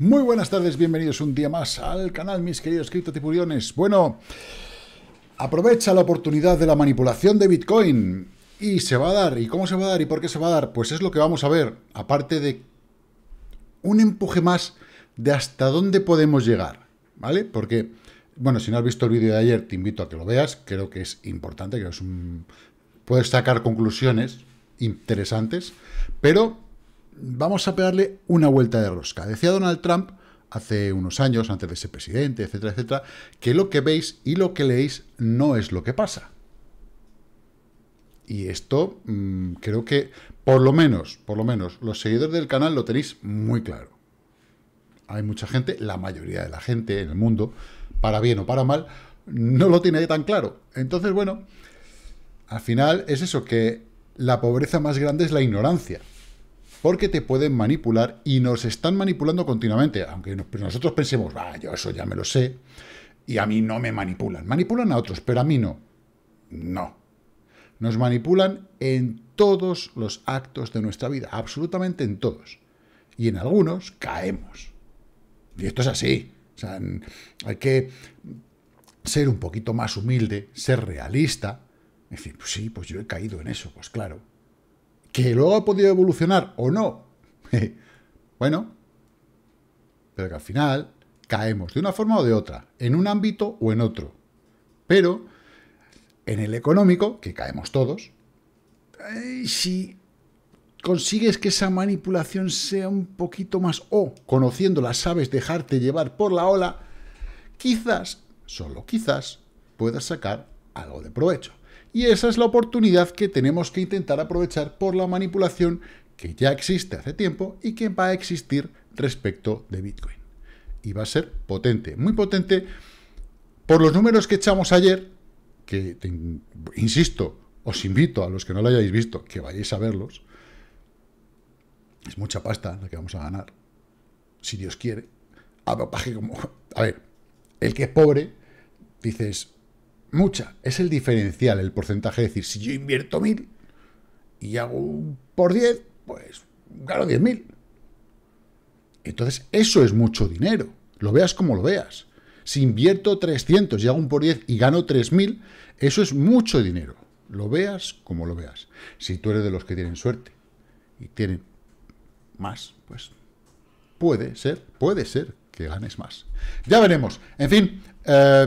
Muy buenas tardes, bienvenidos un día más al canal, mis queridos criptotipuriones. Bueno, aprovecha la oportunidad de la manipulación de Bitcoin. Y se va a dar. ¿Y cómo se va a dar? ¿Y por qué se va a dar? Pues es lo que vamos a ver. Aparte de un empuje más de hasta dónde podemos llegar. ¿Vale? Porque, bueno, si no has visto el vídeo de ayer, te invito a que lo veas. Creo que es importante, que es Puedes sacar conclusiones interesantes, pero vamos a pegarle una vuelta de rosca. Decía Donald Trump hace unos años, antes de ser presidente, etcétera, etcétera, que lo que veis y lo que leéis no es lo que pasa. Y esto mm, creo que, por lo menos, por lo menos, los seguidores del canal lo tenéis muy claro. Hay mucha gente, la mayoría de la gente en el mundo, para bien o para mal, no lo tiene tan claro. Entonces, bueno, al final es eso, que la pobreza más grande es la ignorancia porque te pueden manipular y nos están manipulando continuamente, aunque nosotros pensemos, va, yo eso ya me lo sé, y a mí no me manipulan. Manipulan a otros, pero a mí no. No. Nos manipulan en todos los actos de nuestra vida, absolutamente en todos. Y en algunos caemos. Y esto es así. O sea, hay que ser un poquito más humilde, ser realista. En pues sí, pues yo he caído en eso, pues claro que luego ha podido evolucionar o no, bueno, pero que al final caemos de una forma o de otra, en un ámbito o en otro. Pero en el económico, que caemos todos, eh, si consigues que esa manipulación sea un poquito más o, conociéndola, sabes dejarte llevar por la ola, quizás, solo quizás, puedas sacar algo de provecho y esa es la oportunidad que tenemos que intentar aprovechar por la manipulación que ya existe hace tiempo y que va a existir respecto de Bitcoin. Y va a ser potente, muy potente, por los números que echamos ayer, que insisto, os invito a los que no lo hayáis visto, que vayáis a verlos. Es mucha pasta la que vamos a ganar, si Dios quiere. Ah, a ver, el que es pobre, dices, Mucha. Es el diferencial, el porcentaje. Es decir, si yo invierto mil y hago un por 10, pues gano 10.000. Entonces, eso es mucho dinero. Lo veas como lo veas. Si invierto 300 y hago un por 10 y gano 3.000, eso es mucho dinero. Lo veas como lo veas. Si tú eres de los que tienen suerte y tienen más, pues puede ser, puede ser que ganes más. Ya veremos. En fin, eh,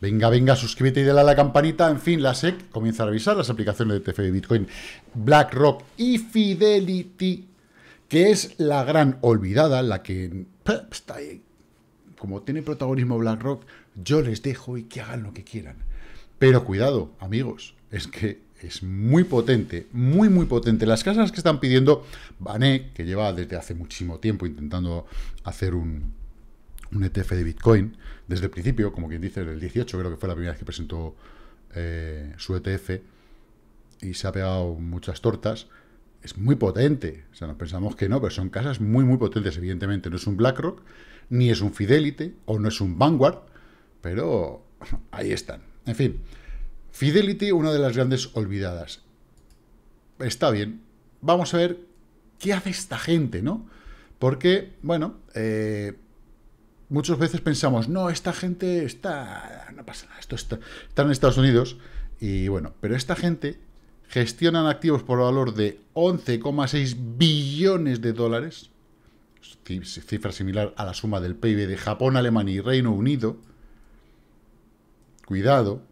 Venga, venga, suscríbete y dale a la campanita. En fin, la SEC comienza a revisar las aplicaciones de de Bitcoin, BlackRock y Fidelity, que es la gran olvidada, la que Como tiene protagonismo BlackRock, yo les dejo y que hagan lo que quieran. Pero cuidado, amigos, es que es muy potente, muy, muy potente. Las casas que están pidiendo, Bané, que lleva desde hace muchísimo tiempo intentando hacer un, un ETF de Bitcoin desde el principio, como quien dice, el 18 creo que fue la primera vez que presentó eh, su ETF y se ha pegado muchas tortas. Es muy potente, o sea, nos pensamos que no, pero son casas muy, muy potentes, evidentemente. No es un BlackRock, ni es un Fidelity, o no es un Vanguard, pero ahí están. En fin, Fidelity, una de las grandes olvidadas. Está bien, vamos a ver qué hace esta gente, ¿no? Porque, bueno, eh, muchas veces pensamos, no, esta gente está, no pasa nada, esto está, en Estados Unidos, y bueno, pero esta gente gestionan activos por valor de 11,6 billones de dólares, cifra similar a la suma del PIB de Japón, Alemania y Reino Unido, cuidado,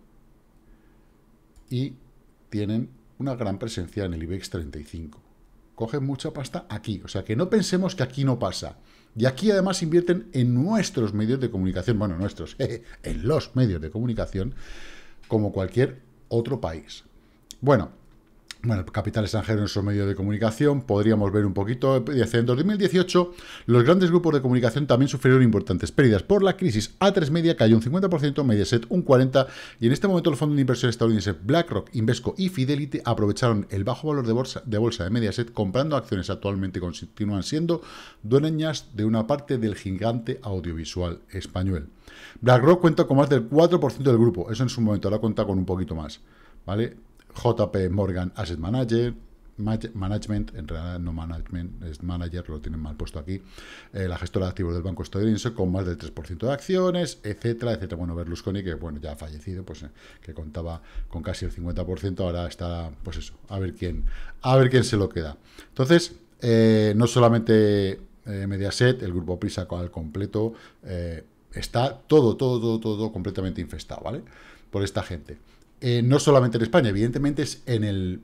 y tienen una gran presencia en el IBEX 35. Cogen mucha pasta aquí, o sea que no pensemos que aquí no pasa. Y aquí además invierten en nuestros medios de comunicación, bueno, nuestros, en los medios de comunicación, como cualquier otro país. Bueno, bueno, capital extranjero en sus medios de comunicación, podríamos ver un poquito, en 2018 los grandes grupos de comunicación también sufrieron importantes pérdidas por la crisis, A3 Media cayó un 50%, Mediaset un 40%, y en este momento los fondos de inversión estadounidenses BlackRock, Invesco y Fidelity aprovecharon el bajo valor de bolsa de, bolsa de Mediaset comprando acciones actualmente continúan siendo dueñas de una parte del gigante audiovisual español. BlackRock cuenta con más del 4% del grupo, eso en su momento ahora cuenta con un poquito más, ¿vale? JP Morgan Asset Manager, Management, en realidad no Management, es Manager, lo tienen mal puesto aquí, eh, la gestora de activos del Banco Estadounidense con más del 3% de acciones, etcétera, etcétera. Bueno, Berlusconi, que bueno, ya ha fallecido, pues eh, que contaba con casi el 50%, ahora está, pues eso, a ver quién, a ver quién se lo queda. Entonces, eh, no solamente Mediaset, el grupo Prisa al completo, está todo, todo, todo, todo completamente infestado, ¿vale? Por esta gente. Eh, no solamente en España, evidentemente es en el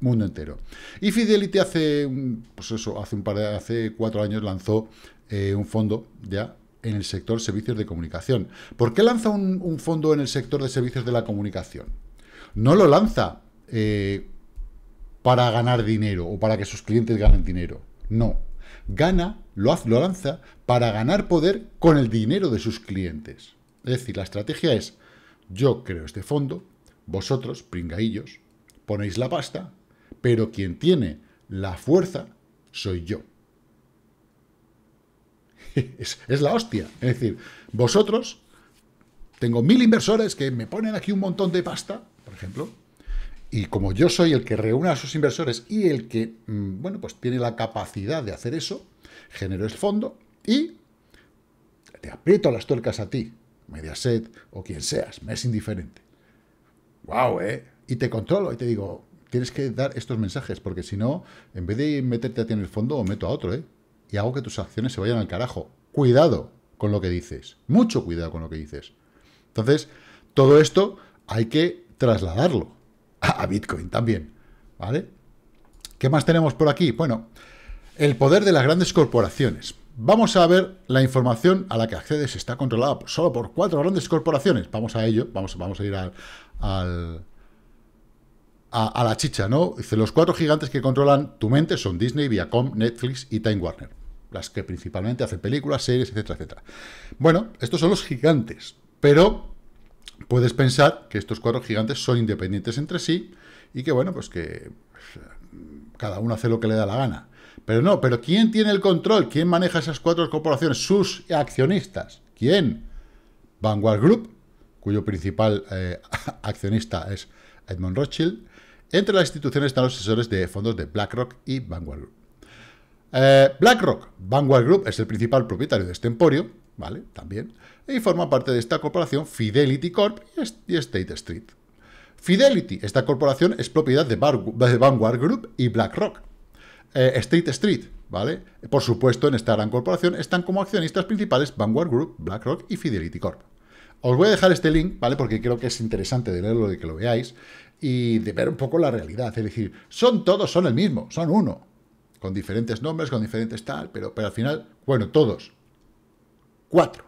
mundo entero. Y Fidelity hace, pues hace, un par de, hace cuatro años lanzó eh, un fondo ya en el sector servicios de comunicación. ¿Por qué lanza un, fondo en el sector de servicios de la comunicación? No lo lanza eh, para ganar dinero o para que sus clientes ganen dinero. No. Gana, lo, lo lanza para ganar poder con el dinero de sus clientes. Es decir, la estrategia es, yo creo este fondo, vosotros, pringaillos, ponéis la pasta, pero quien tiene la fuerza soy yo. Es, la hostia. Es decir, vosotros, tengo mil inversores que me ponen aquí un montón de pasta, por ejemplo, y como yo soy el que reúne a sus inversores y el que, mm, bueno, pues tiene la capacidad de hacer eso, genero el fondo y te aprieto las tuercas a ti, Mediaset o quien seas, me es indiferente wow, ¿eh? Y te controlo y te digo, tienes que dar estos mensajes, porque si no, en vez de meterte a ti en el fondo, meto a otro, ¿eh? Y hago que tus acciones se vayan al carajo. Cuidado con lo que dices. Mucho cuidado con lo que dices. Entonces, todo esto hay que trasladarlo a Bitcoin también. ¿Vale? ¿Qué más tenemos por aquí? Bueno, el poder de las grandes corporaciones. Vamos a ver la información a la que accedes está controlada solo por cuatro grandes corporaciones. Vamos a ello, vamos, vamos a ir al, a, la chicha, ¿no? Dice, los cuatro gigantes que controlan tu mente son Disney, Viacom, Netflix y Time Warner. Las que principalmente hacen películas, series, etcétera, etcétera. Bueno, estos son los gigantes, pero puedes pensar que estos cuatro gigantes son independientes entre sí y que, bueno, pues que pues, cada uno hace lo que le da la gana. Pero no, pero ¿quién tiene el control? ¿Quién maneja esas cuatro corporaciones? Sus accionistas. ¿Quién? Vanguard Group, cuyo principal eh, accionista es Edmond Rothschild. Entre las instituciones están los asesores de fondos de BlackRock y Vanguard Group. Eh, BlackRock, Vanguard Group es el principal propietario de este emporio, ¿vale? También. Y forma parte de esta corporación Fidelity Corp y State Street. Fidelity, esta corporación, es propiedad de, de Vanguard Group y BlackRock. Eh, State Street, ¿vale? Por supuesto, en esta gran corporación están como accionistas principales Vanguard Group, BlackRock y Fidelity Corp. Os voy a dejar este link, ¿vale? Porque creo que es interesante de leerlo, de que lo veáis y de ver un poco la realidad. Es decir, son todos, son el mismo, son uno. Con diferentes nombres, con diferentes tal, pero, pero al final, bueno, todos. Cuatro.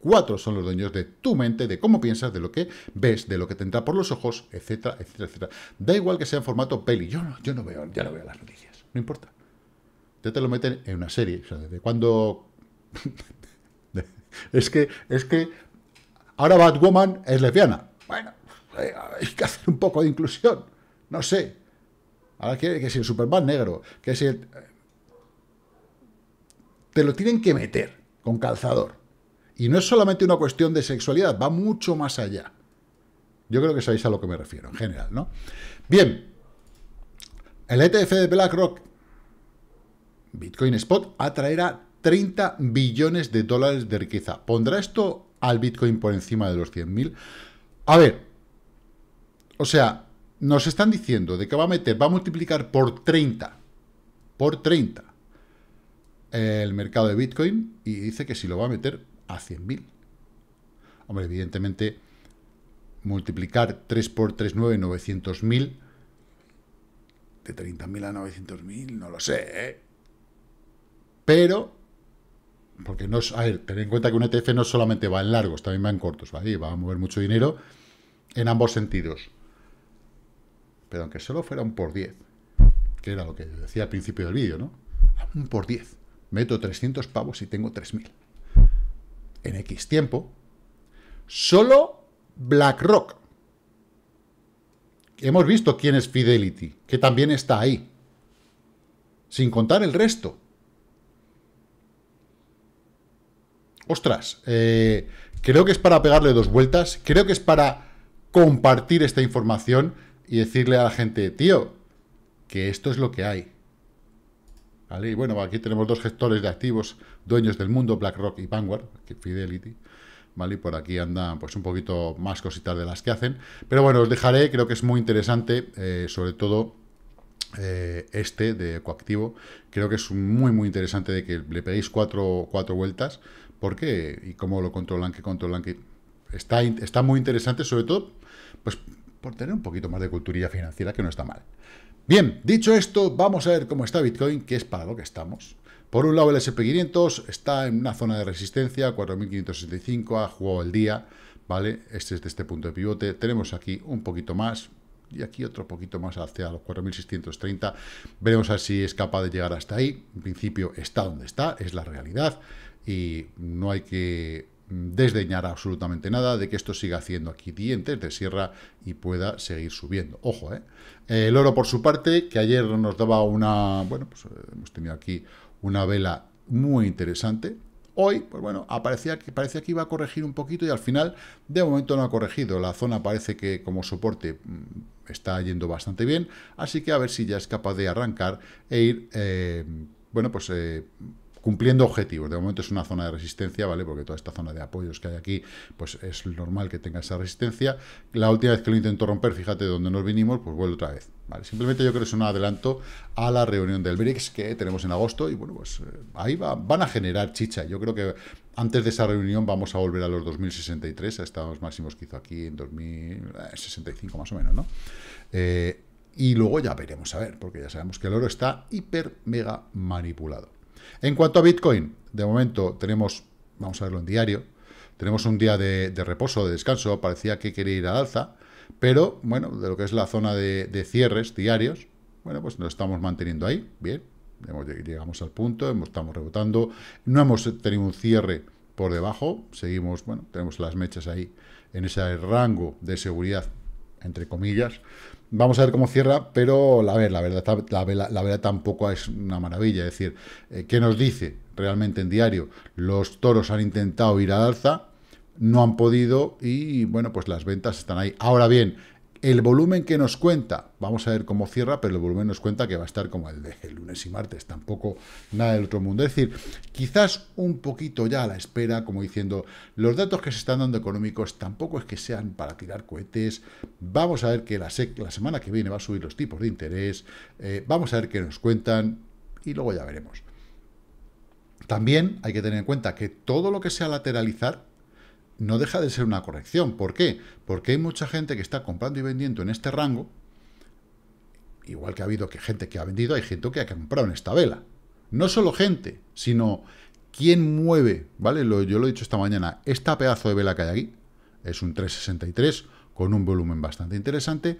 Cuatro son los dueños de tu mente, de cómo piensas, de lo que ves, de lo que te entra por los ojos, etcétera, etcétera, etcétera. Da igual que sea en formato peli. Yo no, yo no veo, ya no veo las noticias. No importa. Ya te lo meten en una serie. O sea, desde cuando... es que, es que Ahora Batwoman es lesbiana. Bueno, hay que hacer un poco de inclusión. No sé. Ahora que si el Superman negro, que eh, Te lo tienen que meter con calzador. Y no es solamente una cuestión de sexualidad, va mucho más allá. Yo creo que sabéis a lo que me refiero, en general, ¿no? Bien, el ETF de BlackRock, Bitcoin Spot, atraerá 30 billones de dólares de riqueza. ¿Pondrá esto al Bitcoin por encima de los 100.000. A ver, o sea, nos están diciendo de que va a meter, va a multiplicar por 30, por 30 el mercado de Bitcoin y dice que si lo va a meter a 100.000. Hombre, evidentemente, multiplicar 3 por 3, 9, 900.000, de 30.000 a 900.000, no lo sé, ¿eh? Pero porque no es, a ver, ten en cuenta que un ETF no solamente va en largos, también va en cortos, ¿vale? Y va a mover mucho dinero en ambos sentidos. Pero aunque solo fuera un por 10, que era lo que decía al principio del vídeo, ¿no? Un por 10. Meto 300 pavos y tengo 3.000. En X tiempo, solo BlackRock. Hemos visto quién es Fidelity, que también está ahí. Sin contar el resto. ostras, eh, creo que es para pegarle dos vueltas, creo que es para compartir esta información y decirle a la gente, tío, que esto es lo que hay. ¿Vale? Y bueno, aquí tenemos dos gestores de activos dueños del mundo, BlackRock y Vanguard, Fidelity. ¿Vale? Y por aquí andan pues un poquito más cositas de las que hacen. Pero bueno, os dejaré, creo que es muy interesante, eh, sobre todo eh, este de Coactivo. Creo que es muy, muy interesante de que le peguéis cuatro, cuatro vueltas, ¿Por qué? ¿Y cómo lo controlan? que controlan? Que Está, está muy interesante, sobre todo, pues por tener un poquito más de cultura financiera, que no está mal. Bien, dicho esto, vamos a ver cómo está Bitcoin, que es para lo que estamos. Por un lado, el SP500 está en una zona de resistencia, 4.565, ha jugado el día, ¿vale? Este es de este punto de pivote. Tenemos aquí un poquito más, y aquí otro poquito más hacia los 4.630. Veremos a si es capaz de llegar hasta ahí. En principio está donde está, es la realidad y no hay que desdeñar absolutamente nada de que esto siga haciendo aquí dientes de sierra y pueda seguir subiendo. Ojo, ¿eh? El oro por su parte, que ayer nos daba una... Bueno, pues eh, hemos tenido aquí una vela muy interesante. Hoy, pues bueno, aparecía que, parecía que iba a corregir un poquito y al final, de momento no ha corregido. La zona parece que como soporte mm, está yendo bastante bien, así que a ver si ya es capaz de arrancar e ir, eh, bueno, pues... Eh, cumpliendo objetivos. De momento es una zona de resistencia, ¿vale? Porque toda esta zona de apoyos que hay aquí, pues es normal que tenga esa resistencia. La última vez que lo intentó romper, fíjate dónde nos vinimos, pues vuelve otra vez. simplemente yo creo que es un adelanto a la reunión del BRICS que tenemos en agosto y bueno, pues eh, ahí van a generar chicha. Yo creo que antes de esa reunión vamos a volver a los 2063, a estos máximos que hizo aquí en 2065 más o menos, ¿no? Eh, y luego ya veremos, a ver, porque ya sabemos que el oro está hiper mega manipulado. En cuanto a Bitcoin, de momento tenemos, vamos a verlo en diario, tenemos un día de, reposo, de descanso, parecía que quería ir al alza, pero bueno, de lo que es la zona de, cierres diarios, bueno, pues nos estamos manteniendo ahí, bien, llegamos al punto, estamos rebotando, no hemos tenido un cierre por debajo, seguimos, bueno, tenemos las mechas ahí en ese rango de seguridad, entre comillas, Vamos a ver cómo cierra, pero la, ver, la, verdad, la, tampoco es una maravilla. Es decir, eh, ¿qué nos dice realmente en diario? Los toros han intentado ir al alza, no han podido y bueno, pues las ventas están ahí. Ahora bien, el volumen que nos cuenta, vamos a ver cómo cierra, pero el volumen nos cuenta que va a estar como el de lunes y martes, tampoco nada del otro mundo. Es decir, quizás un poquito ya a la espera, como diciendo, los datos que se están dando económicos tampoco es que sean para tirar cohetes, vamos a ver que la, semana que viene va a subir los tipos de interés, eh, vamos a ver qué nos cuentan y luego ya veremos. También hay que tener en cuenta que todo lo que sea lateralizar no deja de ser una corrección. ¿Por qué? Porque hay mucha gente que está comprando y vendiendo en este rango, igual que ha habido que gente que ha vendido, hay gente que ha comprado en esta vela. No solo gente, sino quién mueve, ¿vale? yo lo he dicho esta mañana, esta pedazo de vela que hay aquí, es un 363 con un volumen bastante interesante.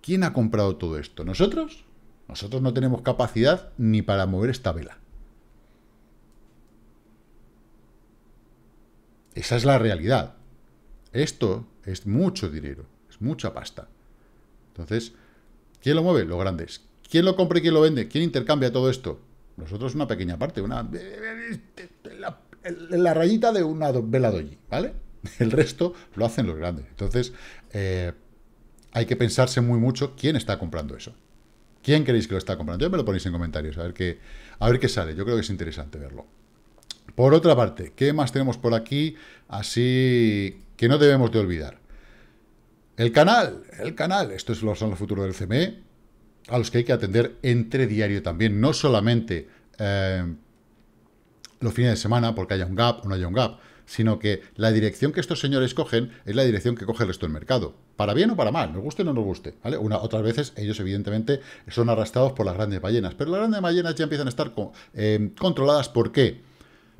¿Quién ha comprado todo esto? ¿Nosotros? Nosotros no tenemos capacidad ni para mover esta vela. Esa es la realidad. Esto es mucho dinero, es mucha pasta. Entonces, ¿quién lo mueve? Los grandes. ¿Quién lo compra y quién lo vende? ¿Quién intercambia todo esto? Nosotros una pequeña parte, una... La, rayita de una vela doji, ¿vale? El resto lo hacen los grandes. Entonces, eh, hay que pensarse muy mucho quién está comprando eso. ¿Quién creéis que lo está comprando? Ya me lo ponéis en comentarios, a ver qué, a ver qué sale. Yo creo que es interesante verlo. Por otra parte, ¿qué más tenemos por aquí? Así que no debemos de olvidar. El canal, el canal, estos son los futuros del CME, a los que hay que atender entre diario también, no solamente eh, los fines de semana, porque haya un gap o no haya un gap, sino que la dirección que estos señores cogen es la dirección que coge el resto del mercado, para bien o para mal, nos guste o no nos guste, otras veces ellos evidentemente son arrastrados por las grandes ballenas, pero las grandes ballenas ya empiezan a estar eh, controladas, ¿por qué?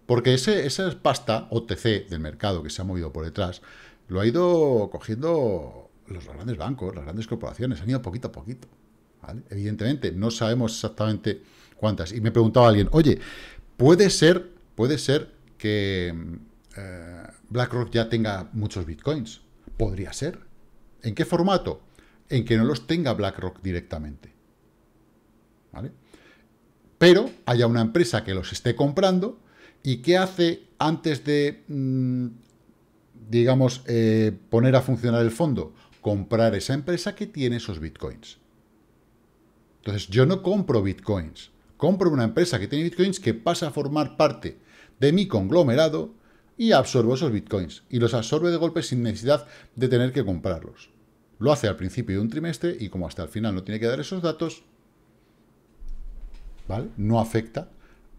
Porque ese, esa pasta OTC del mercado que se ha movido por detrás, lo ha ido cogiendo los grandes bancos, las grandes corporaciones, han ido poquito a poquito. Evidentemente, no sabemos exactamente cuántas. Y me preguntaba alguien, oye, puede ser, puede ser que eh, BlackRock ya tenga muchos bitcoins. Podría ser. ¿En qué formato? En que no los tenga BlackRock directamente. Pero haya una empresa que los esté comprando ¿Y qué hace antes de, mm, digamos, eh, poner a funcionar el fondo? Comprar esa empresa que tiene esos bitcoins. Entonces, yo no compro bitcoins. Compro una empresa que tiene bitcoins que pasa a formar parte de mi conglomerado y absorbo esos bitcoins. Y los absorbe de golpe sin necesidad de tener que comprarlos. Lo hace al principio de un trimestre y como hasta el final no tiene que dar esos datos, ¿vale? No afecta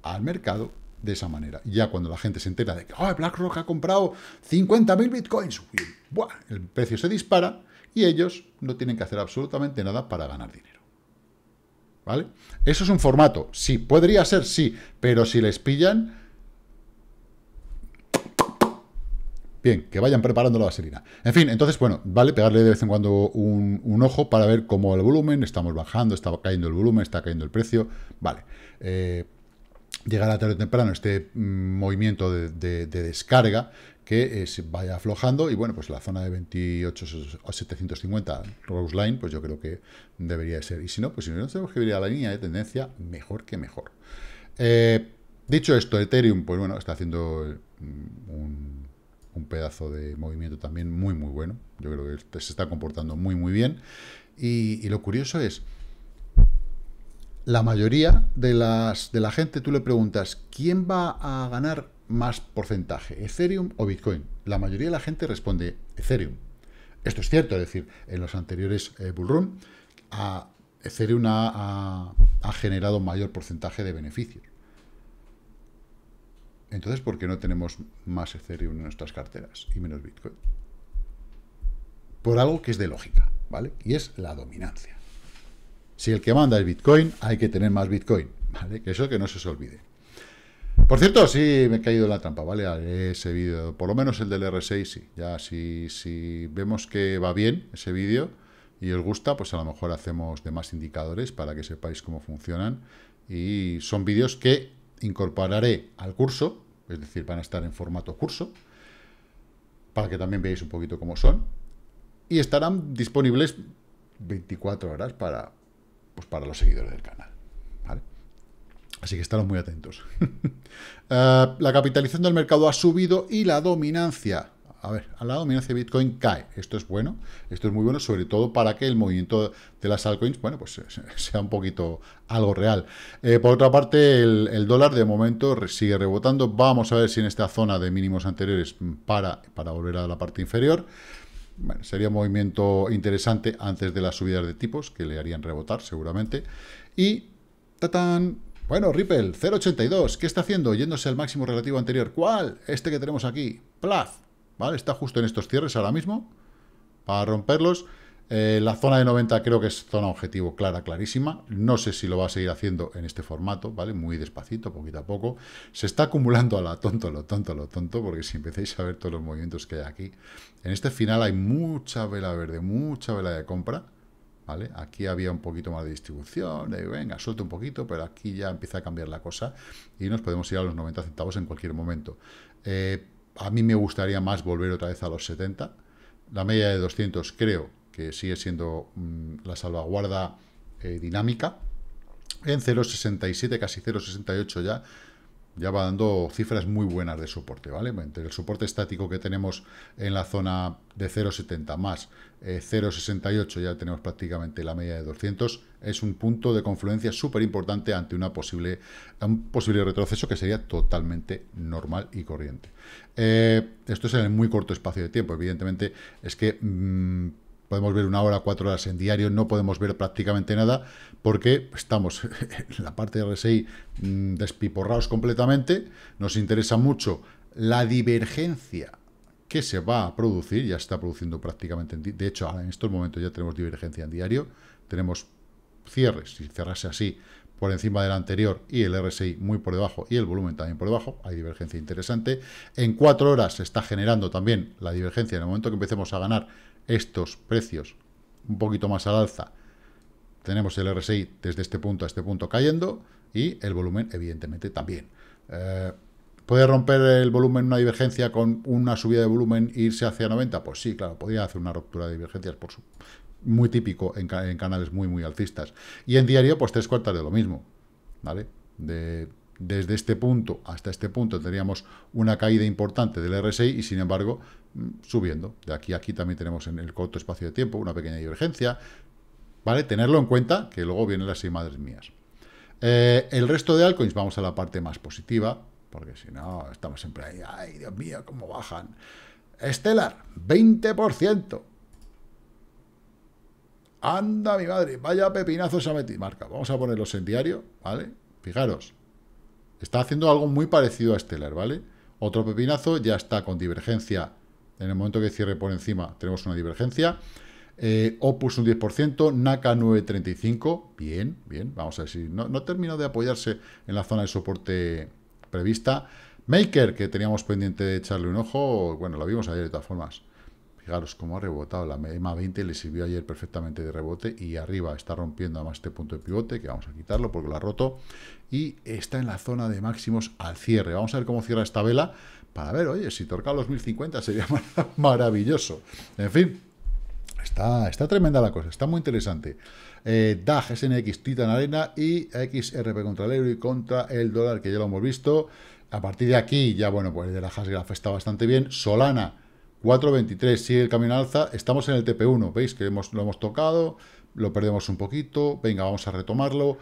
al mercado de esa manera. Ya cuando la gente se entera de que oh, BlackRock ha comprado 50.000 bitcoins, el precio se dispara y ellos no tienen que hacer absolutamente nada para ganar dinero. ¿Vale? Eso es un formato. Sí, podría ser, sí, pero si les pillan... Bien, que vayan preparando la vaselina. En fin, entonces, bueno, vale pegarle de vez en cuando un, ojo para ver cómo el volumen, estamos bajando, está cayendo el volumen, está cayendo el precio, vale. Eh, llegará tarde o temprano este mm, movimiento de, descarga que eh, se vaya aflojando y bueno, pues la zona de 28 a 750 Rose Line, pues yo creo que debería ser. Y si no, pues si no tenemos que ir a la línea de tendencia, mejor que mejor. Eh, dicho esto, Ethereum, pues bueno, está haciendo mm, un, pedazo de movimiento también muy, muy bueno. Yo creo que se está comportando muy, muy bien. y lo curioso es, la mayoría de, las, de la gente tú le preguntas, ¿quién va a ganar más porcentaje, Ethereum o Bitcoin? La mayoría de la gente responde Ethereum. Esto es cierto, es decir, en los anteriores eh, bull bullrun, Ethereum ha, ha generado mayor porcentaje de beneficios. Entonces, ¿por qué no tenemos más Ethereum en nuestras carteras y menos Bitcoin? Por algo que es de lógica, ¿vale? Y es la dominancia. Si el que manda es Bitcoin, hay que tener más Bitcoin, ¿vale? Que eso que no se os olvide. Por cierto, sí, me he caído en la trampa, ¿vale? ese vídeo, por lo menos el del R6, sí. Ya, si, si vemos que va bien ese vídeo y os gusta, pues a lo mejor hacemos demás indicadores para que sepáis cómo funcionan. Y son vídeos que incorporaré al curso, es decir, van a estar en formato curso, para que también veáis un poquito cómo son. Y estarán disponibles 24 horas para, pues para los seguidores del canal. Así que estaros muy atentos. Eh, la capitalización del mercado ha subido y la dominancia a ver, a la dominancia de Bitcoin cae. Esto es bueno, esto es muy bueno, sobre todo para que el movimiento de las altcoins, bueno, pues sea un poquito algo real. Eh, por otra parte, el, dólar de momento sigue rebotando. Vamos a ver si en esta zona de mínimos anteriores para, para volver a la parte inferior sería un movimiento interesante antes de las subidas de tipos, que le harían rebotar seguramente. Y, tatán, bueno, Ripple, 0.82, ¿qué está haciendo? Yéndose al máximo relativo anterior. ¿Cuál? Este que tenemos aquí, Plaz, ¿vale? Está justo en estos cierres ahora mismo, para romperlos. Eh, la zona de 90 creo que es zona objetivo clara, clarísima. No sé si lo va a seguir haciendo en este formato, ¿vale? Muy despacito, poquito a poco. Se está acumulando a la tonto, lo tonto, lo tonto, porque si empecéis a ver todos los movimientos que hay aquí, en este final hay mucha vela verde, mucha vela de compra, ¿vale? Aquí había un poquito más de distribución, de venga, suelta un poquito, pero aquí ya empieza a cambiar la cosa y nos podemos ir a los 90 centavos en cualquier momento. Eh, a mí me gustaría más volver otra vez a los 70. La media de 200 creo que sigue siendo mm, la salvaguarda eh, dinámica. En 0.67, casi 0.68 ya, ya va dando cifras muy buenas de soporte, ¿vale? Entre el soporte estático que tenemos en la zona de 0,70 más 0,68, eh, ya tenemos prácticamente la media de 200, es un punto de confluencia súper importante ante una posible, un posible retroceso que sería totalmente normal y corriente. Eh, esto es en el muy corto espacio de tiempo, evidentemente es que mm, podemos ver una hora, cuatro horas en diario, no podemos ver prácticamente nada porque estamos en la parte de RSI mm, despiporrados completamente, nos interesa mucho la divergencia que se va a producir, ya está produciendo prácticamente, de hecho en estos momentos ya tenemos divergencia en diario, tenemos cierres, si cerrase así, por encima del anterior y el RSI muy por debajo y el volumen también por debajo, hay divergencia interesante. En cuatro horas se está generando también la divergencia en el momento que empecemos a ganar estos precios un poquito más al alza, tenemos el RSI desde este punto a este punto cayendo y el volumen, evidentemente, también. Eh, ¿Puede romper el volumen una divergencia con una subida de volumen e irse hacia 90? Pues sí, claro, podría hacer una ruptura de divergencias, por muy típico en, canales muy, muy alcistas. Y en diario, pues tres cuartas de lo mismo, ¿vale? De desde este punto hasta este punto teníamos una caída importante del RSI y sin embargo mm, subiendo. De aquí a aquí también tenemos en el corto espacio de tiempo una pequeña divergencia. ¿Vale? Tenerlo en cuenta que luego vienen las imágenes madres mías. Eh, el resto de altcoins, vamos a la parte más positiva, porque si no, estamos siempre ahí, ay, Dios mío, cómo bajan. Estelar, 20%. Anda, mi madre, vaya pepinazo esa marca. Vamos a ponerlos en diario, ¿vale? Fijaros, Está haciendo algo muy parecido a Stellar, ¿vale? Otro pepinazo, ya está con divergencia. En el momento que cierre por encima tenemos una divergencia. Eh, Opus un 10%, Naka 9.35, bien, bien, vamos a ver si no, no terminó de apoyarse en la zona de soporte prevista. Maker, que teníamos pendiente de echarle un ojo, bueno, lo vimos ayer de todas formas. Fijaros cómo ha rebotado la m 20, le sirvió ayer perfectamente de rebote y arriba está rompiendo además este punto de pivote, que vamos a quitarlo porque lo ha roto, y está en la zona de máximos al cierre. Vamos a ver cómo cierra esta vela para ver, oye, si torca los 1050 sería maravilloso. En fin, Está, está, tremenda la cosa, está muy interesante. Eh, DAG, SNX, Titan Arena y XRP contra el euro y contra el dólar, que ya lo hemos visto. A partir de aquí, ya bueno, pues el de la está bastante bien. Solana 4.23, sigue el camino alza, estamos en el TP1, veis que hemos, lo hemos tocado, lo perdemos un poquito, venga, vamos a retomarlo.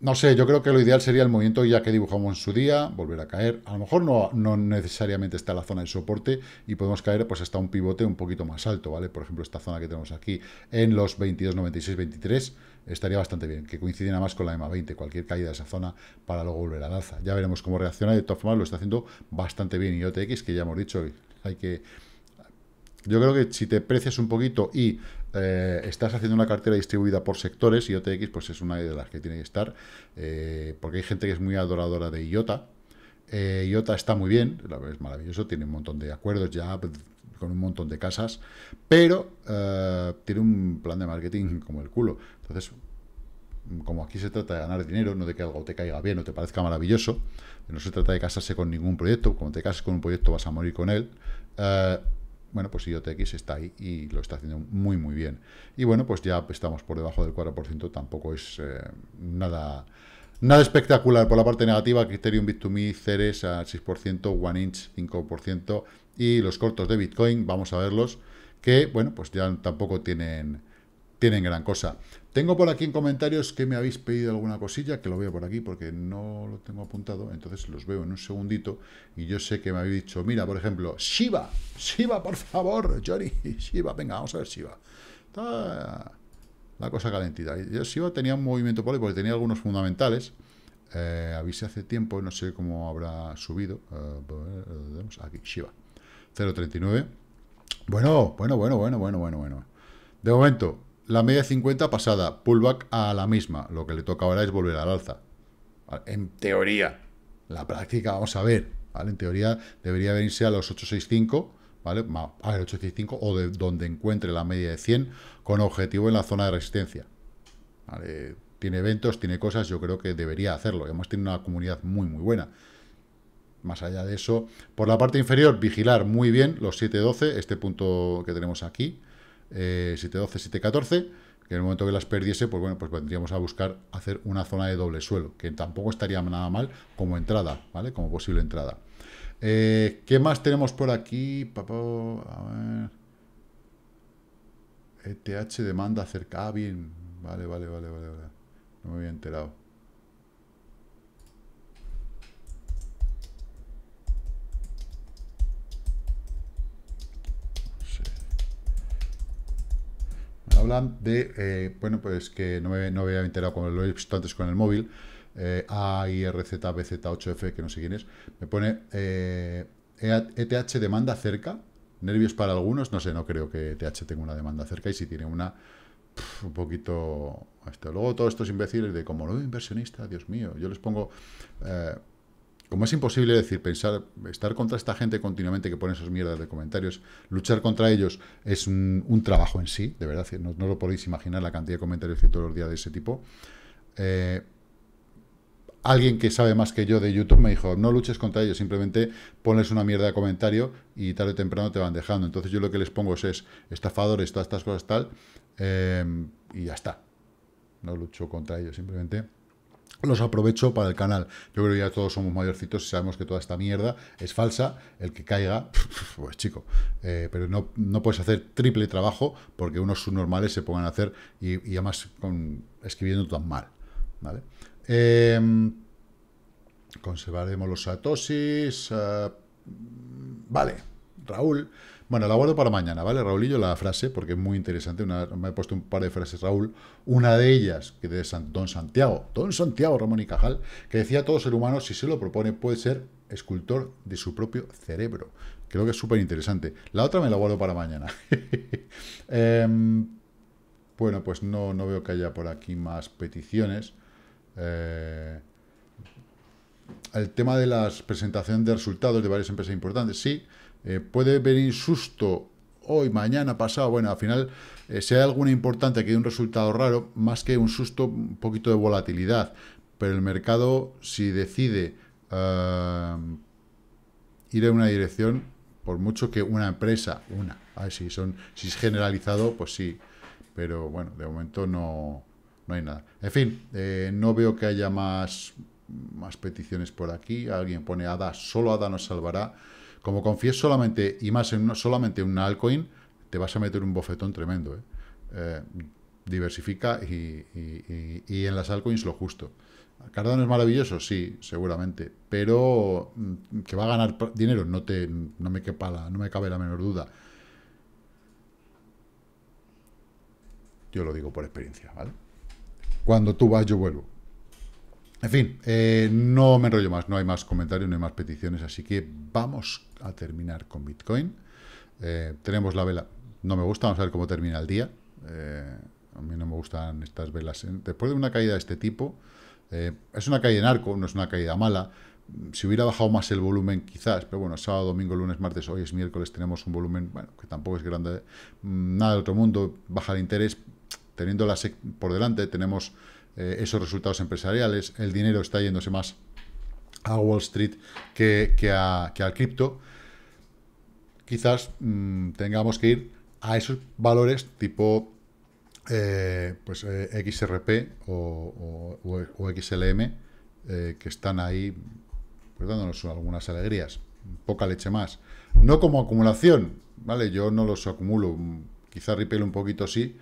No sé, yo creo que lo ideal sería el movimiento ya que dibujamos en su día, volver a caer. A lo mejor no, no necesariamente está la zona de soporte y podemos caer pues hasta un pivote un poquito más alto, ¿vale? Por ejemplo, esta zona que tenemos aquí en los 22, 96, 23, estaría bastante bien, que coincidiera más con la EMA 20, cualquier caída de esa zona para luego volver la alza. Ya veremos cómo reacciona, de todas formas lo está haciendo bastante bien y que ya hemos dicho, hay que... Yo creo que si te precias un poquito y eh, estás haciendo una cartera distribuida por sectores, IOTX pues es una de las que tiene que estar, eh, porque hay gente que es muy adoradora de IOTA, eh, IOTA está muy bien, es maravilloso, tiene un montón de acuerdos ya pues, con un montón de casas, pero eh, tiene un plan de marketing como el culo. Entonces, como aquí se trata de ganar dinero, no de que algo te caiga bien o te parezca maravilloso, no se trata de casarse con ningún proyecto, como te casas con un proyecto vas a morir con él, eh, bueno, pues IOTX está ahí y lo está haciendo muy, muy bien. Y bueno, pues ya estamos por debajo del 4%, tampoco es nada Nada espectacular por la parte negativa, Criterium Bit2Me, Ceres al 6%, Inch, 5% y los cortos de Bitcoin, vamos a verlos, que bueno, pues ya tampoco tienen, tienen gran cosa. Tengo por aquí en comentarios que me habéis pedido alguna cosilla, que lo veo por aquí porque no lo tengo apuntado, entonces los veo en un segundito y yo sé que me habéis dicho, mira, por ejemplo, Shiva, Shiva, por favor, Johnny, Shiva, venga, vamos a ver Shiva la cosa calentita. Yo sigo tenía un movimiento por ahí porque tenía algunos fundamentales. Eh, avisé hace tiempo, no sé cómo habrá subido. Eh, pues, eh, aquí, Shiva. 0.39. Bueno, bueno, bueno, bueno, bueno, bueno, bueno. De momento, la media 50 pasada, pullback a la misma. Lo que le toca ahora es volver al alza. En teoría. La práctica, vamos a ver. En teoría debería venirse a los 865 ¿vale? A 85 o de donde encuentre la media de 100 con objetivo en la zona de resistencia. Tiene eventos, tiene cosas, yo creo que debería hacerlo. Además tiene una comunidad muy, muy buena. Más allá de eso, por la parte inferior, vigilar muy bien los 712, este punto que tenemos aquí, eh, 712, 714, que en el momento que las perdiese, pues bueno, pues vendríamos a buscar hacer una zona de doble suelo, que tampoco estaría nada mal como entrada, ¿vale? Como posible entrada. Eh, ¿Qué más tenemos por aquí? Papo, a ver. ETH demanda cerca. bien. Vale, vale, vale, vale, vale. No me había enterado. hablan de, eh, bueno, pues que no me, había enterado como lo he visto antes con el móvil, eh, Z, 8 f que no sé quién es, me pone ETH e e demanda cerca, nervios para algunos, no sé, no creo que ETH tenga una demanda cerca, y si tiene una, un poquito... Luego todos estos imbéciles de como no inversionista, Dios mío, yo les pongo... Eh, como es imposible decir, pensar, estar contra esta gente continuamente que pone esas mierdas de comentarios, luchar contra ellos es un, trabajo en sí, de verdad, no, no, lo podéis imaginar la cantidad de comentarios que todos los días de ese tipo. Eh, alguien que sabe más que yo de YouTube me dijo, no luches contra ellos, simplemente pones una mierda de comentario y tarde o temprano te van dejando. Entonces yo lo que les pongo es, estafadores, todas estas cosas tal, em, y ya está. No lucho contra ellos, simplemente los aprovecho para el canal. Yo creo que ya todos somos mayorcitos y sabemos que toda esta mierda es falsa. El que caiga, pues chico. Eh, pero no, puedes hacer triple trabajo porque unos subnormales se pongan a hacer y, además con, escribiendo tan mal. ¿vale? Em, conservaremos los satosis eh, vale, Raúl. Bueno, la guardo para mañana, ¿vale, Raúlillo? La frase, porque es muy interesante. me he puesto un par de frases, Raúl. Una de ellas, que de Don Santiago, Don Santiago Ramón y Cajal, que decía, todo ser humano, si se lo propone, puede ser escultor de su propio cerebro. Creo que es súper interesante. La otra me la guardo para mañana. Em, bueno, pues no, no veo que haya por aquí más peticiones. Eh, el tema de las presentaciones de resultados de varias empresas importantes, sí, eh, puede venir susto hoy, mañana, pasado, bueno, al final, sea eh, si hay alguna importante que dé un resultado raro, más que un susto, un poquito de volatilidad, pero el mercado, si decide ir en una dirección, por mucho que una empresa, una, son, si es generalizado, pues sí, pero bueno, de momento no no hay nada. En fin, eh, no veo que haya más, más peticiones por aquí. Alguien pone ADA, solo ADA nos salvará. Como confíes solamente, y más en una, solamente en una altcoin, te vas a meter un bofetón tremendo. ¿eh? Eh, diversifica y, en las altcoins lo justo. Cardano es maravilloso, sí, seguramente, pero mm, que va a ganar dinero, no, te, me, quepa la, no me cabe la menor duda. Yo lo digo por experiencia, ¿vale? Cuando tú vas, yo vuelvo. En fin, eh, no me enrollo más, no hay más comentarios, no hay más peticiones, así que vamos a terminar con Bitcoin. Eh, tenemos la vela, no me gusta, vamos a ver cómo termina el día. Eh, a mí no me gustan estas velas. Después de una caída de este tipo, es una caída en arco, no es una caída mala. Si hubiera bajado más el volumen, quizás, pero bueno, sábado, domingo, lunes, martes, hoy es miércoles, tenemos un volumen, bueno, que tampoco es grande, mm, nada del otro mundo, baja el interés, teniendo la por delante, tenemos eh, esos resultados empresariales, el dinero está yéndose más a Wall Street que, al cripto, quizás mm, tengamos que ir a esos valores tipo eh, pues, eh, XRP o, XLM que están ahí pues, dándonos algunas alegrías, poca leche más. No como acumulación, ¿vale? Yo no los acumulo, quizá Ripple un poquito sí,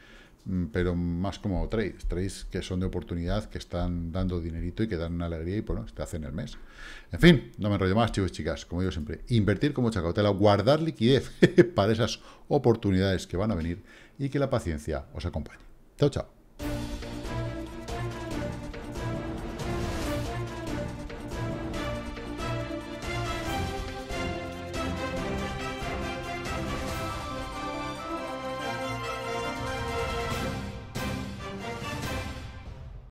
Mm, pero más como trades, trades que son de oportunidad, que están dando dinerito y que dan una alegría y bueno, te hacen el mes. En fin, no me enrollo más, chicos y chicas, como yo siempre, invertir como cautela guardar liquidez para esas oportunidades que van a venir y que la paciencia os acompañe. Chao, chao.